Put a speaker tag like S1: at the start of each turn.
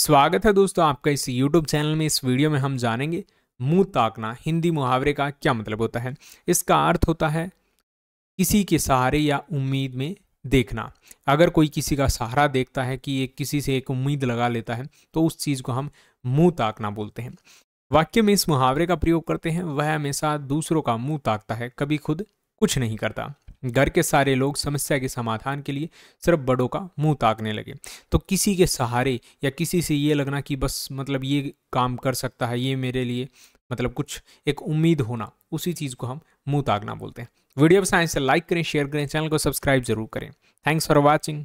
S1: स्वागत है दोस्तों आपका इस YouTube चैनल में इस वीडियो में हम जानेंगे मुंह ताकना हिंदी मुहावरे का क्या मतलब होता है इसका अर्थ होता है किसी के सहारे या उम्मीद में देखना अगर कोई किसी का सहारा देखता है कि ये किसी से एक उम्मीद लगा लेता है तो उस चीज़ को हम मुंह ताकना बोलते हैं वाक्य में इस मुहावरे का प्रयोग करते हैं वह हमेशा दूसरों का मुंह ताकता है कभी खुद कुछ नहीं करता घर के सारे लोग समस्या के समाधान के लिए सिर्फ बड़ों का मुंह ताकने लगे तो किसी के सहारे या किसी से ये लगना कि बस मतलब ये काम कर सकता है ये मेरे लिए मतलब कुछ एक उम्मीद होना उसी चीज़ को हम मुंह ताकना बोलते हैं वीडियो साइंस से तो लाइक करें शेयर करें चैनल को सब्सक्राइब जरूर करें थैंक्स फॉर वॉचिंग